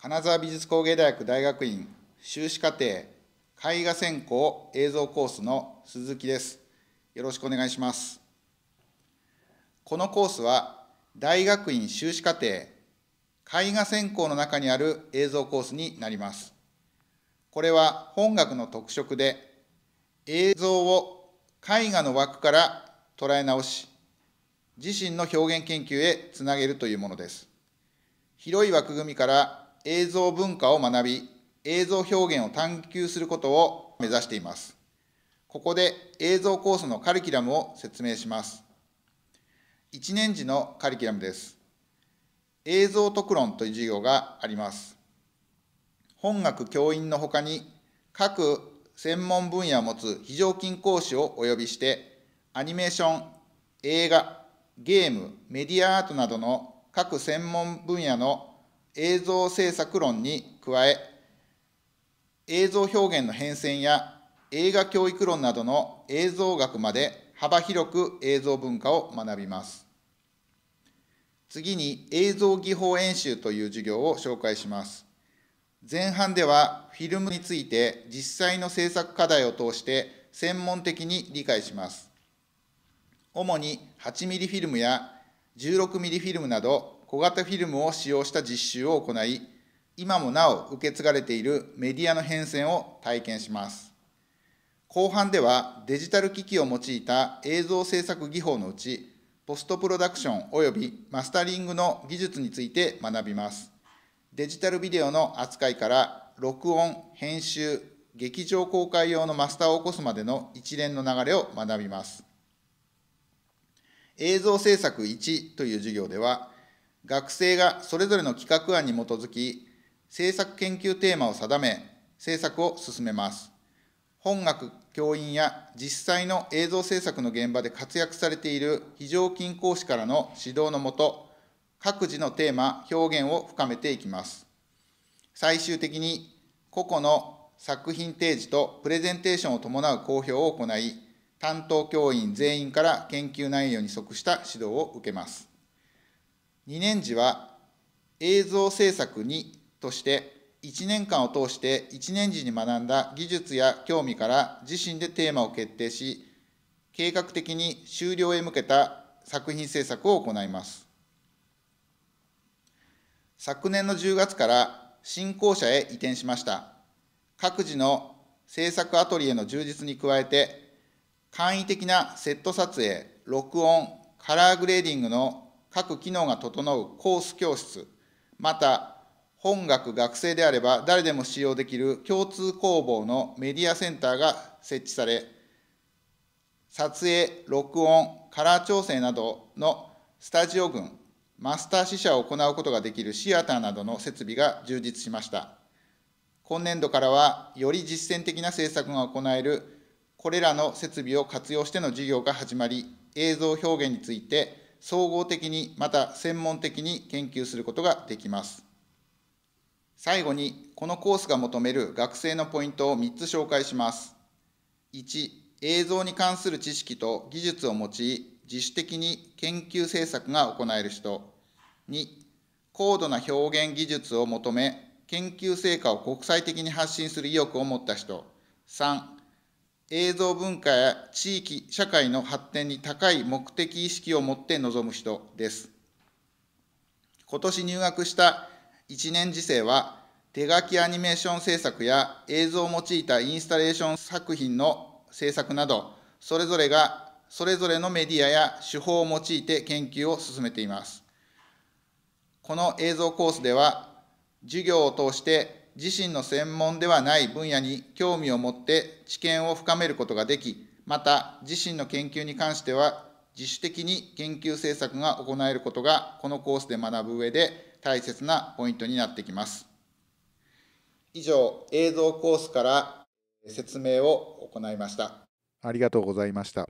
金沢美術工芸大学大学院修士課程絵画専攻映像コースの鈴木です。よろしくお願いします。このコースは大学院修士課程絵画専攻の中にある映像コースになります。これは本学の特色で映像を絵画の枠から捉え直し自身の表現研究へつなげるというものです。広い枠組みから映像文化を学び、映像表現を探求することを目指しています。ここで映像コースのカリキュラムを説明します。1年次のカリキュラムです。映像特論という授業があります。本学教員のほかに、各専門分野を持つ非常勤講師をお呼びして、アニメーション、映画、ゲーム、メディアアートなどの各専門分野の映像制作論に加え、映像表現の変遷や映画教育論などの映像学まで幅広く映像文化を学びます。次に映像技法演習という授業を紹介します。前半ではフィルムについて実際の制作課題を通して専門的に理解します。主に8ミリフィルムや1 6ミリフィルムなど小型フィルムを使用した実習を行い、今もなお受け継がれているメディアの変遷を体験します。後半ではデジタル機器を用いた映像制作技法のうち、ポストプロダクション及びマスタリングの技術について学びます。デジタルビデオの扱いから録音、編集、劇場公開用のマスターを起こすまでの一連の流れを学びます。映像制作1という授業では、学生がそれぞれの企画案に基づき、政策研究テーマを定め、政策を進めます。本学教員や実際の映像制作の現場で活躍されている非常勤講師からの指導のもと、各自のテーマ、表現を深めていきます。最終的に、個々の作品提示とプレゼンテーションを伴う公表を行い、担当教員全員から研究内容に即した指導を受けます。2年次は映像制作にとして1年間を通して1年次に学んだ技術や興味から自身でテーマを決定し計画的に終了へ向けた作品制作を行います昨年の10月から新校舎へ移転しました各自の制作アトリエの充実に加えて簡易的なセット撮影録音カラーグレーディングの各機能が整うコース教室、また本学学生であれば誰でも使用できる共通工房のメディアセンターが設置され、撮影、録音、カラー調整などのスタジオ群、マスター試写を行うことができるシアターなどの設備が充実しました。今年度からは、より実践的な政策が行える、これらの設備を活用しての授業が始まり、映像表現について、総合的にまた専門的に研究することができます。最後に、このコースが求める学生のポイントを3つ紹介します。1、映像に関する知識と技術を用い、自主的に研究制作が行える人。2、高度な表現技術を求め、研究成果を国際的に発信する意欲を持った人。3、映像文化や地域、社会の発展に高い目的意識を持って臨む人です。今年入学した1年次生は、手書きアニメーション制作や映像を用いたインスタレーション作品の制作など、それぞれがそれぞれのメディアや手法を用いて研究を進めています。この映像コースでは、授業を通して自身の専門ではない分野に興味を持って知見を深めることができ、また自身の研究に関しては自主的に研究政策が行えることが、このコースで学ぶ上で大切なポイントになってきます。以上、映像コースから説明を行いました。ありがとうございました。